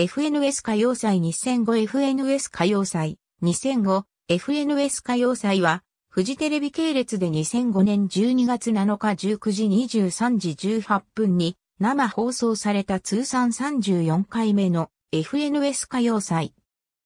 FNS 歌謡祭 2005FNS 歌謡祭 2005FNS 歌謡祭は、フジテレビ系列で2005年12月7日19時23時18分に生放送された通算34回目の FNS 歌謡祭。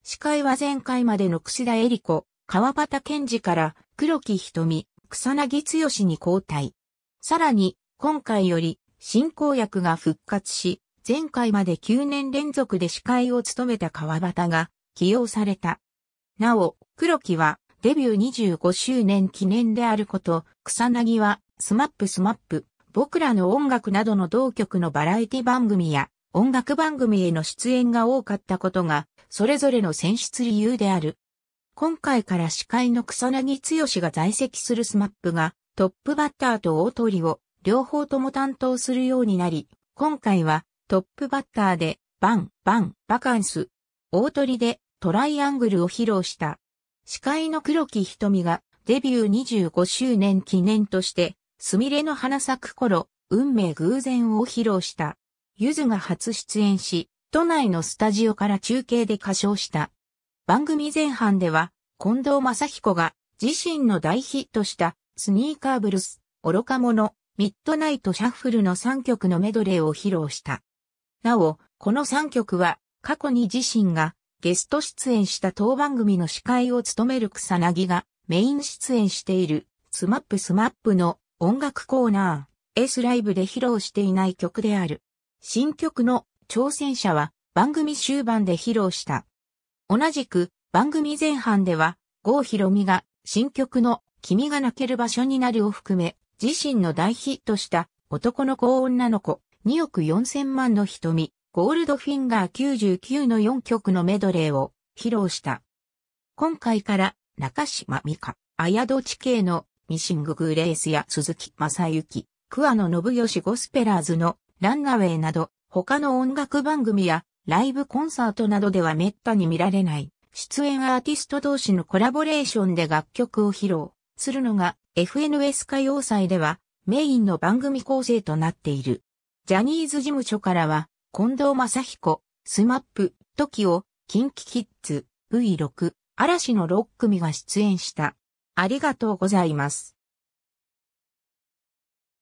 司会は前回までの串田恵里子、川端健二から黒木瞳、草薙剛に交代。さらに、今回より進行役が復活し、前回まで9年連続で司会を務めた川端が起用された。なお、黒木はデビュー25周年記念であること、草薙はスマップスマップ、僕らの音楽などの同局のバラエティ番組や音楽番組への出演が多かったことが、それぞれの選出理由である。今回から司会の草薙剛が在籍するスマップが、トップバッターと大鳥を両方とも担当するようになり、今回はトップバッターで、バン、バン、バカンス、大鳥でトライアングルを披露した。司会の黒木瞳がデビュー25周年記念として、すみれの花咲く頃、運命偶然を披露した。ゆずが初出演し、都内のスタジオから中継で歌唱した。番組前半では、近藤正彦が自身の大ヒットしたスニーカーブルス、愚か者、ミッドナイトシャッフルの3曲のメドレーを披露した。なお、この3曲は過去に自身がゲスト出演した当番組の司会を務める草薙がメイン出演しているスマップスマップの音楽コーナー S ライブで披露していない曲である。新曲の挑戦者は番組終盤で披露した。同じく番組前半では郷ひろみが新曲の君が泣ける場所になるを含め自身の大ヒットした男の子女の子2億4000万の瞳、ゴールドフィンガー99の4曲のメドレーを披露した。今回から中島美香、綾戸地形のミシンググレースや鈴木正幸、桑野信義ゴスペラーズのランナウェイなど他の音楽番組やライブコンサートなどでは滅多に見られない出演アーティスト同士のコラボレーションで楽曲を披露するのが FNS 歌謡祭ではメインの番組構成となっている。ジャニーズ事務所からは、近藤正彦、スマップ、トキオ、キンキキッズ、V6、嵐の6組が出演した。ありがとうございます。